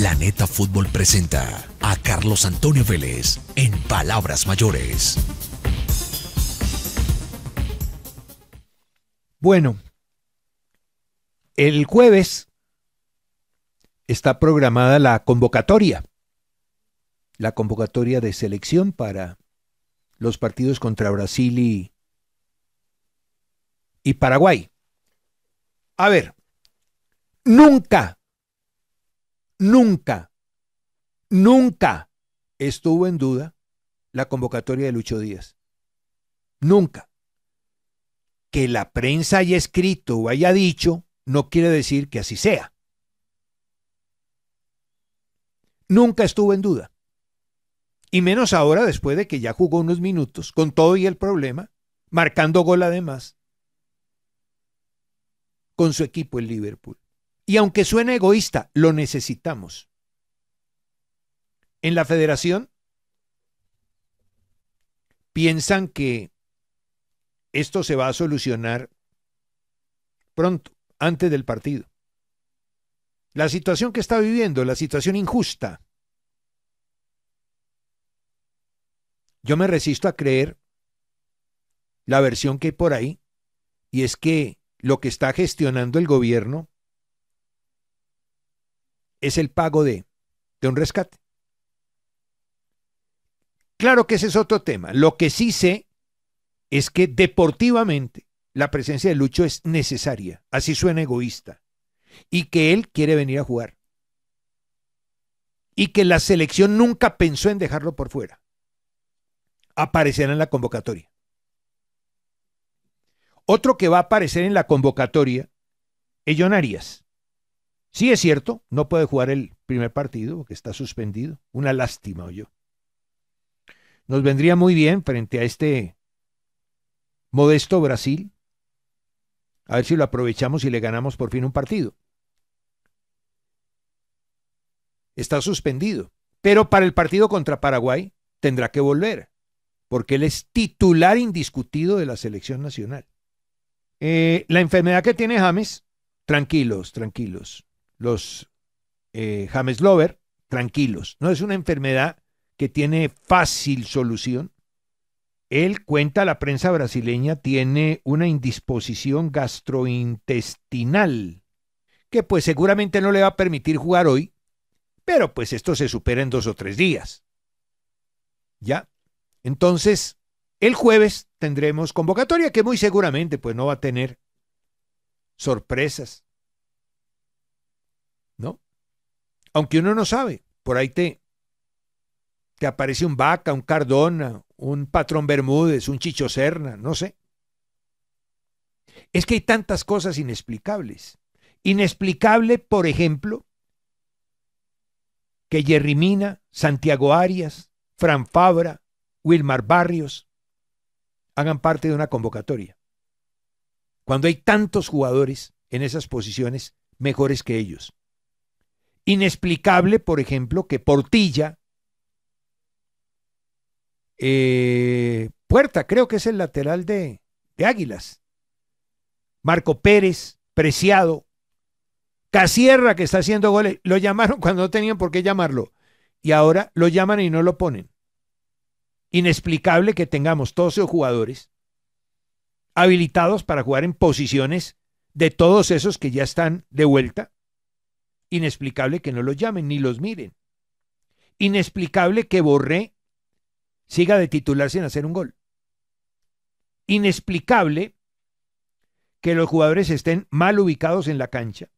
Planeta Fútbol presenta a Carlos Antonio Vélez en Palabras Mayores. Bueno, el jueves está programada la convocatoria, la convocatoria de selección para los partidos contra Brasil y, y Paraguay. A ver, nunca nunca, nunca estuvo en duda la convocatoria de Lucho Díaz. Nunca. Que la prensa haya escrito o haya dicho no quiere decir que así sea. Nunca estuvo en duda. Y menos ahora después de que ya jugó unos minutos con todo y el problema, marcando gol además, con su equipo el Liverpool. Y aunque suene egoísta, lo necesitamos. En la federación piensan que esto se va a solucionar pronto, antes del partido. La situación que está viviendo, la situación injusta. Yo me resisto a creer la versión que hay por ahí, y es que lo que está gestionando el gobierno es el pago de, un rescate. Claro que ese es otro tema. Lo que sí sé es que deportivamente la presencia de Lucho es necesaria, así suena egoísta, y que él quiere venir a jugar. Y que la selección nunca pensó en dejarlo por fuera. Aparecerá en la convocatoria. Otro que va a aparecer en la convocatoria es Arias. Sí es cierto, no puede jugar el primer partido porque está suspendido. Una lástima, o yo. Nos vendría muy bien frente a este modesto Brasil. A ver si lo aprovechamos y le ganamos por fin un partido. Está suspendido. Pero para el partido contra Paraguay tendrá que volver, porque él es titular indiscutido de la selección nacional. Eh, la enfermedad que tiene James, tranquilos, tranquilos los eh, James Lover, tranquilos. No es una enfermedad que tiene fácil solución. Él cuenta, la prensa brasileña tiene una indisposición gastrointestinal que pues seguramente no le va a permitir jugar hoy, pero pues esto se supera en dos o tres días. ¿Ya? Entonces, el jueves tendremos convocatoria que muy seguramente pues no va a tener sorpresas. Aunque uno no sabe, por ahí te, te aparece un Vaca, un Cardona, un Patrón Bermúdez, un Chicho Serna, no sé. Es que hay tantas cosas inexplicables. Inexplicable, por ejemplo, que Jerry Mina, Santiago Arias, Fran Fabra, Wilmar Barrios hagan parte de una convocatoria. Cuando hay tantos jugadores en esas posiciones mejores que ellos. Inexplicable, por ejemplo, que Portilla, eh, Puerta, creo que es el lateral de, de Águilas, Marco Pérez, Preciado, Casierra, que está haciendo goles, lo llamaron cuando no tenían por qué llamarlo. Y ahora lo llaman y no lo ponen. Inexplicable que tengamos todos esos jugadores habilitados para jugar en posiciones de todos esos que ya están de vuelta Inexplicable que no los llamen ni los miren. Inexplicable que Borré siga de titular sin hacer un gol. Inexplicable que los jugadores estén mal ubicados en la cancha.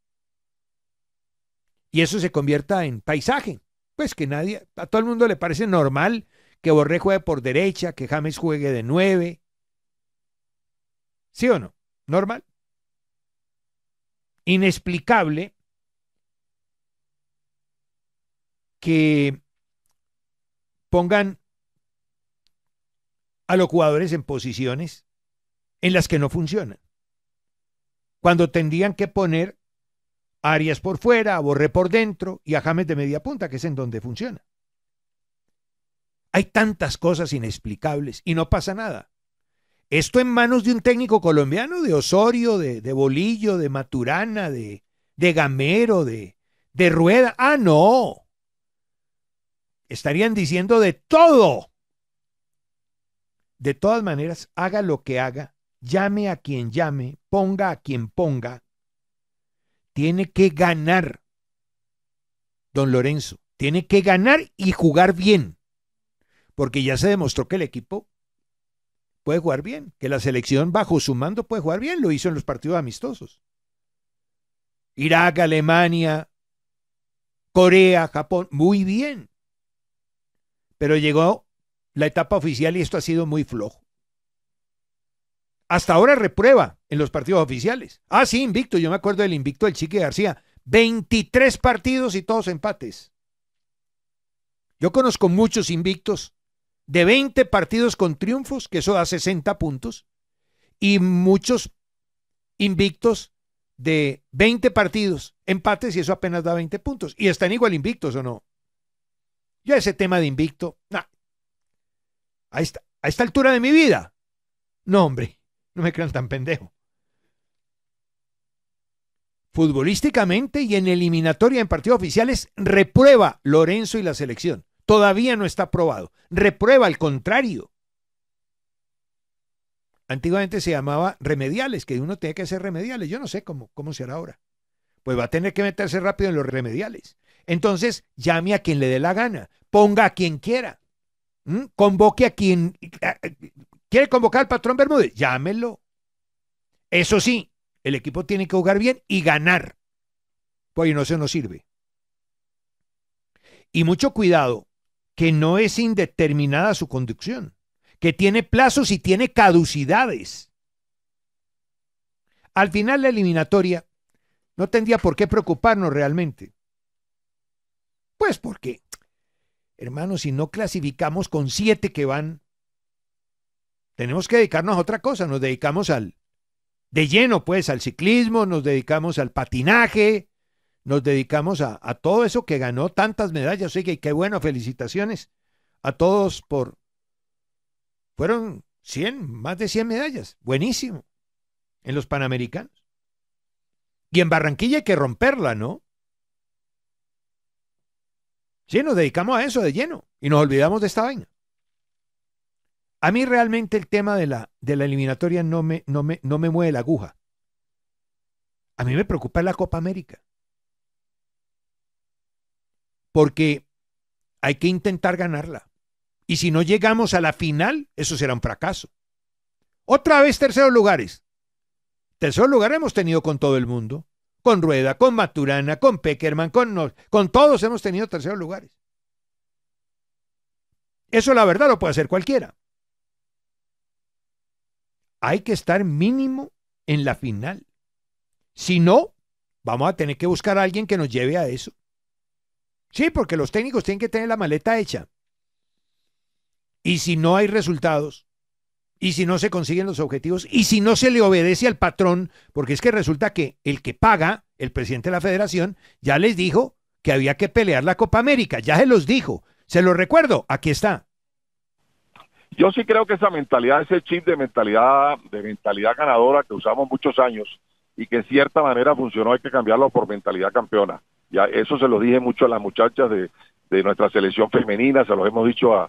Y eso se convierta en paisaje. Pues que nadie, a todo el mundo le parece normal que Borré juegue por derecha, que James juegue de nueve. ¿Sí o no? Normal. Inexplicable que pongan a los jugadores en posiciones en las que no funcionan. Cuando tendrían que poner a Arias por fuera, a Borré por dentro y a James de media punta, que es en donde funciona. Hay tantas cosas inexplicables y no pasa nada. Esto en manos de un técnico colombiano, de Osorio, de, Bolillo, de Maturana, de, de Gamero, de, de Rueda. Ah, no estarían diciendo de todo. De todas maneras, haga lo que haga, llame a quien llame, ponga a quien ponga, tiene que ganar, don Lorenzo, tiene que ganar y jugar bien, porque ya se demostró que el equipo puede jugar bien, que la selección bajo su mando puede jugar bien, lo hizo en los partidos amistosos. Irak, Alemania, Corea, Japón, muy bien. Pero llegó la etapa oficial y esto ha sido muy flojo. Hasta ahora reprueba en los partidos oficiales. Ah, sí, invicto. Yo me acuerdo del invicto del Chique García. 23 partidos y todos empates. Yo conozco muchos invictos de 20 partidos con triunfos, que eso da 60 puntos, y muchos invictos de 20 partidos, empates, y eso apenas da 20 puntos. Y están igual invictos o no. Yo ese tema de invicto, a, esta, a esta altura de mi vida, no hombre, no me crean tan pendejo. Futbolísticamente y en eliminatoria en partidos oficiales, reprueba Lorenzo y la selección. Todavía no está aprobado. Reprueba, al contrario. Antiguamente se llamaba remediales, que uno tenía que hacer remediales. Yo no sé cómo, cómo hará ahora. Pues va a tener que meterse rápido en los remediales. Entonces, llame a quien le dé la gana, ponga a quien quiera, convoque a quien... ¿Quiere convocar al patrón Bermúdez? Llámelo. Eso sí, el equipo tiene que jugar bien y ganar. porque no se nos sirve. Y mucho cuidado, que no es indeterminada su conducción, que tiene plazos y tiene caducidades. Al final la eliminatoria no tendría por qué preocuparnos realmente. Pues porque, hermanos si no clasificamos con siete que van, tenemos que dedicarnos a otra cosa. Nos dedicamos al, de lleno, pues, al ciclismo, nos dedicamos al patinaje, nos dedicamos a, todo eso que ganó tantas medallas. Así qué bueno, felicitaciones a todos por... Fueron 100, más de 100 medallas. Buenísimo. En los Panamericanos. Y en Barranquilla hay que romperla, ¿no? Sí, nos dedicamos a eso de lleno y nos olvidamos de esta vaina. A mí realmente el tema de la, de la eliminatoria no me, no, me, no me mueve la aguja. A mí me preocupa la Copa América. Porque hay que intentar ganarla. Y si no llegamos a la final, eso será un fracaso. Otra vez terceros lugares. Terceros lugares hemos tenido con todo el mundo con Rueda, con Maturana, con Peckerman, con, nos, con todos hemos tenido terceros lugares. Eso la verdad lo puede hacer cualquiera. Hay que estar mínimo en la final. Si no, vamos a tener que buscar a alguien que nos lleve a eso. Sí, porque los técnicos tienen que tener la maleta hecha. Y si no hay resultados, y si no se consiguen los objetivos y si no se le obedece al patrón, porque es que resulta que el que paga, el presidente de la federación, ya les dijo que había que pelear la Copa América, ya se los dijo, se los recuerdo, aquí está. Yo sí creo que esa mentalidad, ese chip de mentalidad, de mentalidad ganadora que usamos muchos años y que en cierta manera funcionó, hay que cambiarlo por mentalidad campeona. Ya eso se lo dije mucho a las muchachas de de nuestra selección femenina, se los hemos dicho a,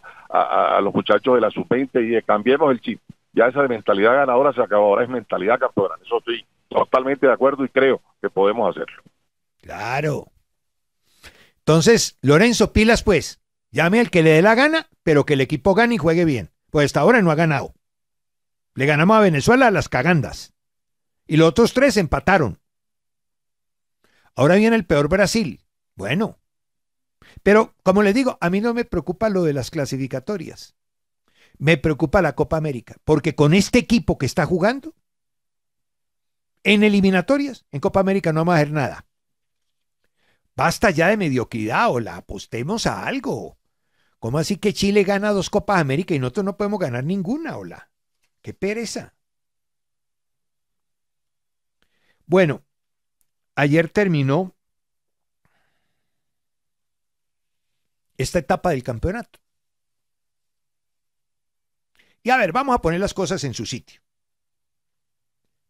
los muchachos de la sub-20 y de, eh, cambiemos el chip. Ya esa de mentalidad ganadora se acabó, ahora es mentalidad campeona. Eso estoy totalmente de acuerdo y creo que podemos hacerlo. Claro. Entonces, Lorenzo Pilas, pues, llame al que le dé la gana, pero que el equipo gane y juegue bien. Pues hasta ahora no ha ganado. Le ganamos a Venezuela a las cagandas. Y los otros tres empataron. Ahora viene el peor Brasil. Bueno, pero, como les digo, a mí no me preocupa lo de las clasificatorias. Me preocupa la Copa América, porque con este equipo que está jugando, en eliminatorias, en Copa América no vamos a hacer nada. Basta ya de mediocridad o apostemos a algo. ¿Cómo así que Chile gana dos Copas América y nosotros no podemos ganar ninguna, hola? ¡Qué pereza! Bueno, ayer terminó esta etapa del campeonato. Y a ver, vamos a poner las cosas en su sitio.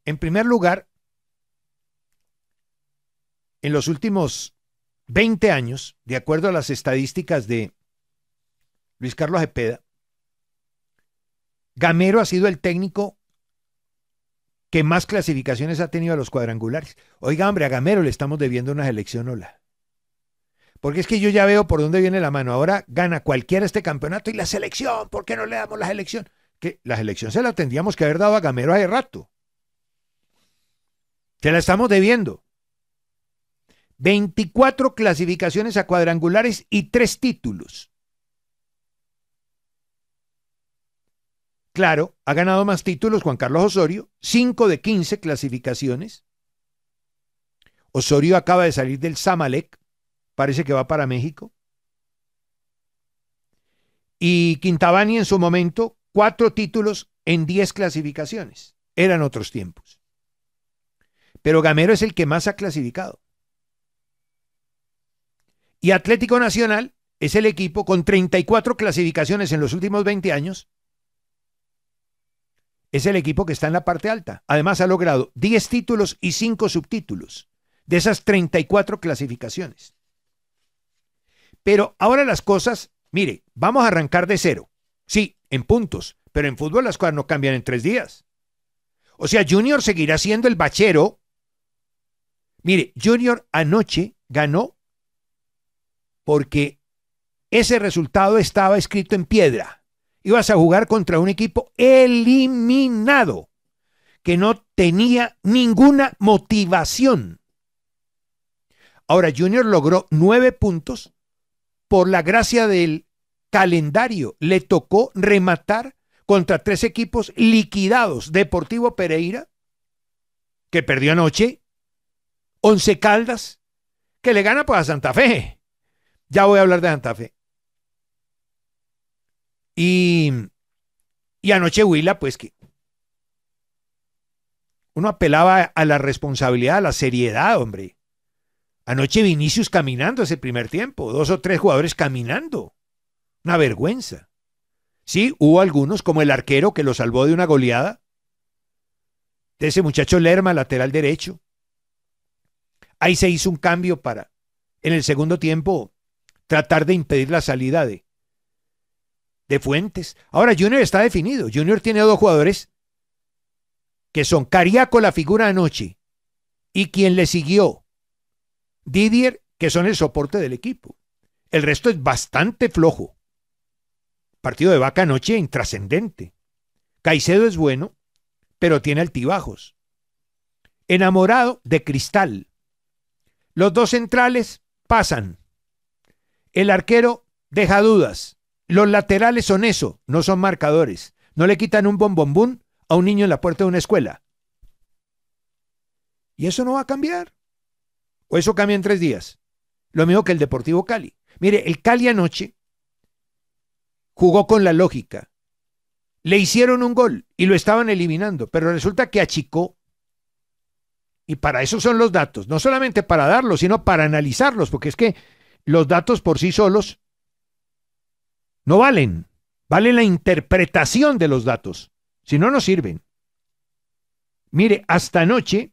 En primer lugar, en los últimos 20 años, de acuerdo a las estadísticas de Luis Carlos Gepeda Gamero ha sido el técnico que más clasificaciones ha tenido a los cuadrangulares. Oiga, hombre, a Gamero le estamos debiendo una selección la. Porque es que yo ya veo por dónde viene la mano. Ahora gana cualquiera este campeonato y la selección. ¿Por qué no le damos la selección? Que la selección se la tendríamos que haber dado a Gamero hace rato. Se la estamos debiendo. 24 clasificaciones a cuadrangulares y 3 títulos. Claro, ha ganado más títulos Juan Carlos Osorio, 5 de 15 clasificaciones. Osorio acaba de salir del Zamalek, parece que va para México. Y Quintabani en su momento, cuatro títulos en diez clasificaciones. Eran otros tiempos. Pero Gamero es el que más ha clasificado. Y Atlético Nacional es el equipo con 34 clasificaciones en los últimos 20 años. Es el equipo que está en la parte alta. Además ha logrado 10 títulos y 5 subtítulos de esas 34 clasificaciones. Pero ahora las cosas, mire, vamos a arrancar de cero. Sí, en puntos, pero en fútbol las cosas no cambian en tres días. O sea, Junior seguirá siendo el bachero. Mire, Junior anoche ganó porque ese resultado estaba escrito en piedra. Ibas a jugar contra un equipo eliminado que no tenía ninguna motivación. Ahora Junior logró nueve puntos por la gracia del calendario, le tocó rematar contra tres equipos liquidados. Deportivo Pereira, que perdió anoche. Once Caldas, que le gana pues a Santa Fe. Ya voy a hablar de Santa Fe. Y, y anoche Huila, pues que uno apelaba a la responsabilidad, a la seriedad, hombre. Anoche Vinicius caminando ese primer tiempo, dos o tres jugadores caminando. Una vergüenza. Sí, hubo algunos, como el arquero que lo salvó de una goleada. De ese muchacho Lerma, lateral derecho. Ahí se hizo un cambio para, en el segundo tiempo, tratar de impedir la salida de, de Fuentes. Ahora Junior está definido. Junior tiene dos jugadores que son Cariaco, la figura anoche, y quien le siguió, Didier, que son el soporte del equipo. El resto es bastante flojo. Partido de vaca anoche intrascendente. Caicedo es bueno, pero tiene altibajos. Enamorado de Cristal. Los dos centrales pasan. El arquero deja dudas. Los laterales son eso, no son marcadores. No le quitan un bon a un niño en la puerta de una escuela. Y eso no va a cambiar. O eso cambia en tres días. Lo mismo que el Deportivo Cali. Mire, el Cali anoche jugó con la lógica. Le hicieron un gol y lo estaban eliminando, pero resulta que achicó. Y para eso son los datos, no solamente para darlos, sino para analizarlos, porque es que los datos por sí solos no valen. Vale la interpretación de los datos, si no, no sirven. Mire, hasta anoche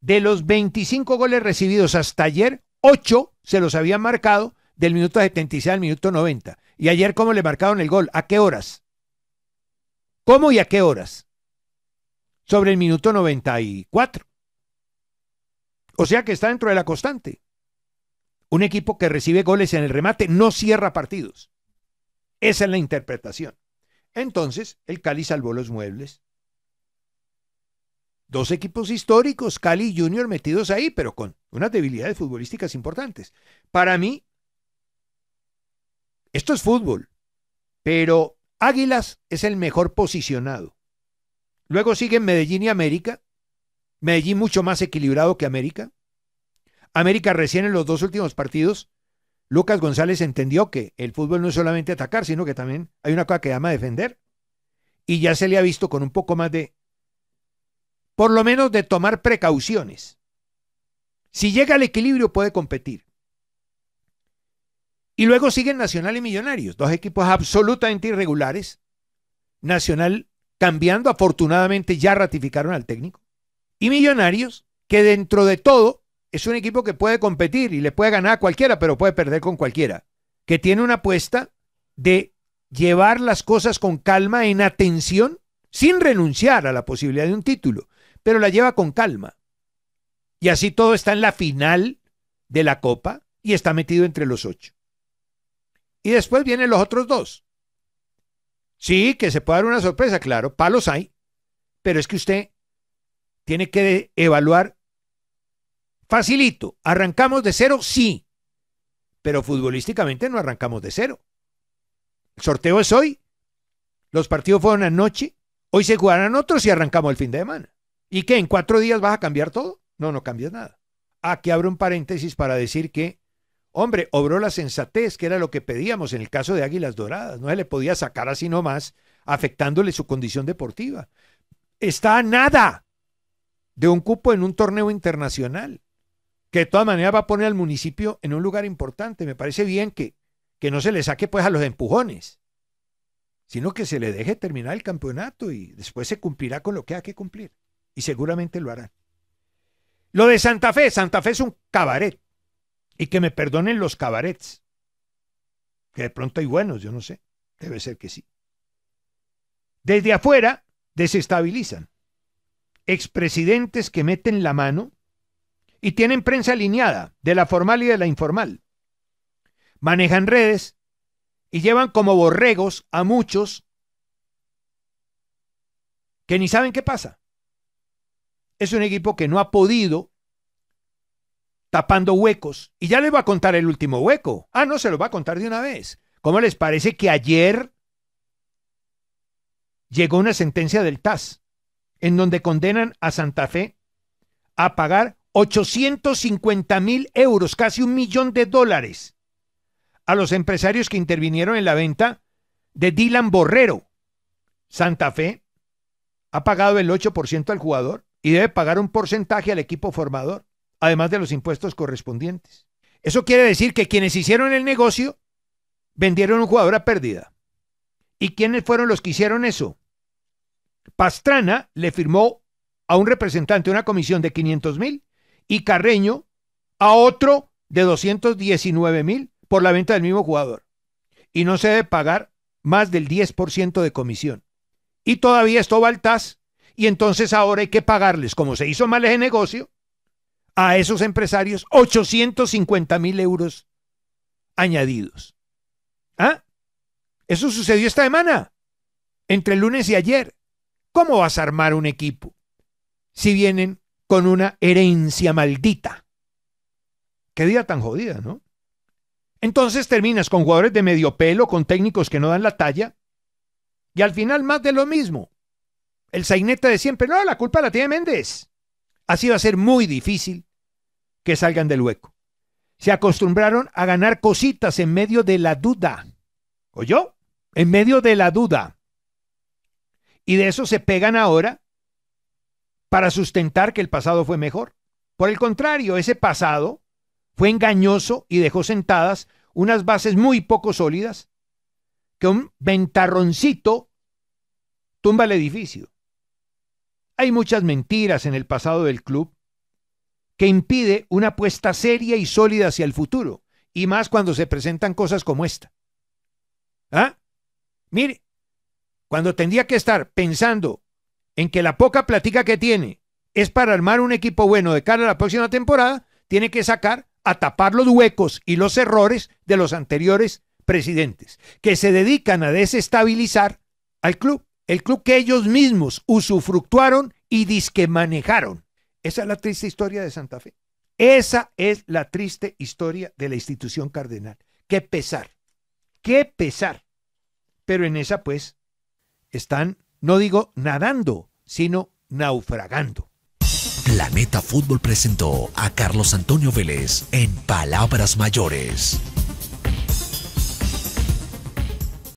De los 25 goles recibidos hasta ayer, 8 se los habían marcado del minuto 76 al minuto 90. ¿Y ayer cómo le marcaron el gol? ¿A qué horas? ¿Cómo y a qué horas? Sobre el minuto 94. O sea que está dentro de la constante. Un equipo que recibe goles en el remate no cierra partidos. Esa es la interpretación. Entonces, el Cali salvó los muebles dos equipos históricos, Cali y Junior metidos ahí, pero con unas debilidades futbolísticas importantes. Para mí, esto es fútbol, pero Águilas es el mejor posicionado. Luego siguen Medellín y América. Medellín mucho más equilibrado que América. América recién en los dos últimos partidos, Lucas González entendió que el fútbol no es solamente atacar, sino que también hay una cosa que llama defender. Y ya se le ha visto con un poco más de por lo menos de tomar precauciones. Si llega al equilibrio puede competir. Y luego siguen Nacional y Millonarios, dos equipos absolutamente irregulares. Nacional cambiando, afortunadamente ya ratificaron al técnico. Y Millonarios, que dentro de todo es un equipo que puede competir y le puede ganar a cualquiera, pero puede perder con cualquiera. Que tiene una apuesta de llevar las cosas con calma, en atención, sin renunciar a la posibilidad de un título, pero la lleva con calma. Y así todo está en la final de la Copa y está metido entre los ocho. Y después vienen los otros dos. Sí, que se puede dar una sorpresa, claro, palos hay, pero es que usted tiene que evaluar facilito. ¿Arrancamos de cero? Sí, pero futbolísticamente no arrancamos de cero. El sorteo es hoy, los partidos fueron anoche, hoy se jugarán otros y arrancamos el fin de semana. ¿Y que ¿En cuatro días vas a cambiar todo? No, no cambias nada. Aquí abro un paréntesis para decir que, hombre, obró la sensatez, que era lo que pedíamos en el caso de Águilas Doradas. No se le podía sacar así nomás, afectándole su condición deportiva. Está nada de un cupo en un torneo internacional, que de todas maneras va a poner al municipio en un lugar importante. Me parece bien que, que no se le saque pues a los empujones, sino que se le deje terminar el campeonato y después se cumplirá con lo que ha que cumplir seguramente lo harán. Lo de Santa Fe, Santa Fe es un cabaret. Y que me perdonen los cabarets. Que de pronto hay buenos, yo no sé. Debe ser que sí. Desde afuera desestabilizan. Expresidentes que meten la mano y tienen prensa alineada, de la formal y de la informal. Manejan redes y llevan como borregos a muchos que ni saben qué pasa es un equipo que no ha podido tapando huecos. Y ya les va a contar el último hueco. Ah, no, se lo va a contar de una vez. ¿Cómo les parece que ayer llegó una sentencia del TAS en donde condenan a Santa Fe a pagar 850 mil euros, casi un millón de dólares, a los empresarios que intervinieron en la venta de Dylan Borrero. Santa Fe ha pagado el 8% al jugador y debe pagar un porcentaje al equipo formador, además de los impuestos correspondientes. Eso quiere decir que quienes hicieron el negocio vendieron un jugador a pérdida. ¿Y quiénes fueron los que hicieron eso? Pastrana le firmó a un representante una comisión de 500 mil y Carreño a otro de 219 mil por la venta del mismo jugador. Y no se debe pagar más del 10% de comisión. Y todavía esto Taz y entonces ahora hay que pagarles, como se hizo mal ese negocio, a esos empresarios 850 mil euros añadidos. ¿Ah? Eso sucedió esta semana, entre el lunes y ayer. ¿Cómo vas a armar un equipo si vienen con una herencia maldita? Qué día tan jodida, ¿no? Entonces terminas con jugadores de medio pelo, con técnicos que no dan la talla, y al final más de lo mismo el sainete de siempre. No, la culpa la tiene Méndez. Así va a ser muy difícil que salgan del hueco. Se acostumbraron a ganar cositas en medio de la duda. ¿O yo? En medio de la duda. Y de eso se pegan ahora para sustentar que el pasado fue mejor. Por el contrario, ese pasado fue engañoso y dejó sentadas unas bases muy poco sólidas que un ventarroncito tumba el edificio. Hay muchas mentiras en el pasado del club que impide una apuesta seria y sólida hacia el futuro, y más cuando se presentan cosas como esta. ¿Ah? Mire, cuando tendría que estar pensando en que la poca plática que tiene es para armar un equipo bueno de cara a la próxima temporada, tiene que sacar a tapar los huecos y los errores de los anteriores presidentes, que se dedican a desestabilizar al club el club que ellos mismos usufructuaron y disque manejaron. Esa es la triste historia de Santa Fe. Esa es la triste historia de la institución cardenal. Qué pesar, qué pesar. Pero en esa pues están, no digo nadando, sino naufragando. Planeta Fútbol presentó a Carlos Antonio Vélez en Palabras Mayores.